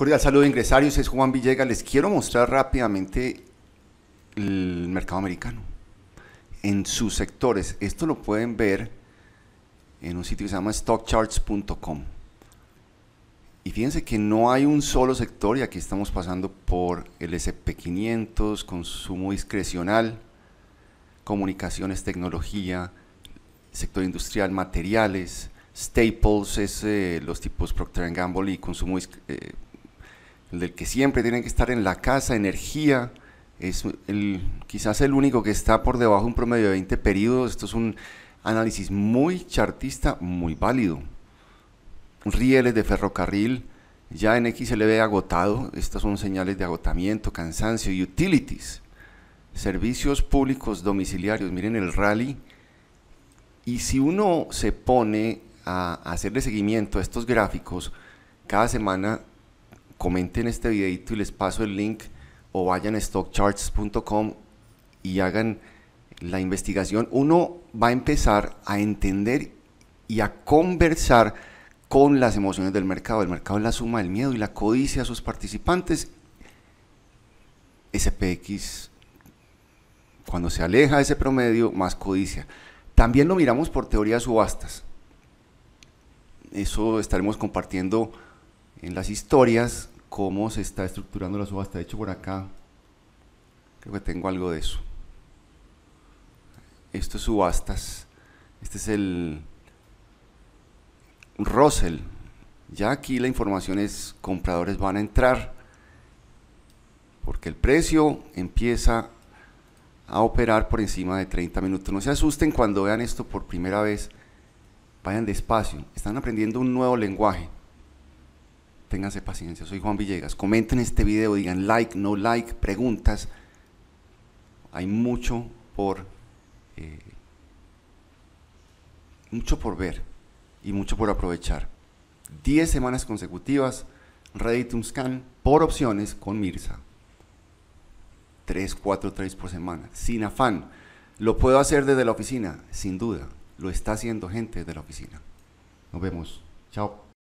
Cordial saludo ingresarios, es Juan Villegas. Les quiero mostrar rápidamente el mercado americano en sus sectores. Esto lo pueden ver en un sitio que se llama stockcharts.com. Y fíjense que no hay un solo sector y aquí estamos pasando por el SP500, consumo discrecional, comunicaciones, tecnología, sector industrial, materiales, staples, es, eh, los tipos Procter Gamble y consumo eh, el del que siempre tiene que estar en la casa, energía, es quizás el único que está por debajo de un promedio de 20 periodos. Esto es un análisis muy chartista, muy válido. Rieles de ferrocarril ya en se le ve agotado. Estas son señales de agotamiento, cansancio y utilities. Servicios públicos domiciliarios. Miren el rally. Y si uno se pone a hacerle seguimiento a estos gráficos, cada semana comenten este videito y les paso el link o vayan a stockcharts.com y hagan la investigación, uno va a empezar a entender y a conversar con las emociones del mercado. El mercado es la suma del miedo y la codicia a sus participantes. SPX, cuando se aleja de ese promedio, más codicia. También lo miramos por teoría de subastas. Eso estaremos compartiendo en las historias cómo se está estructurando la subasta. De hecho, por acá creo que tengo algo de eso. Esto es subastas. Este es el Russell. Ya aquí la información es compradores van a entrar porque el precio empieza a operar por encima de 30 minutos. No se asusten cuando vean esto por primera vez. Vayan despacio. Están aprendiendo un nuevo lenguaje. Ténganse paciencia, soy Juan Villegas. Comenten este video, digan like, no like, preguntas. Hay mucho por eh, mucho por ver y mucho por aprovechar. 10 semanas consecutivas, Reddit un scan por opciones con Mirza. 3, 4 tres por semana, sin afán. Lo puedo hacer desde la oficina, sin duda. Lo está haciendo gente desde la oficina. Nos vemos. Chao.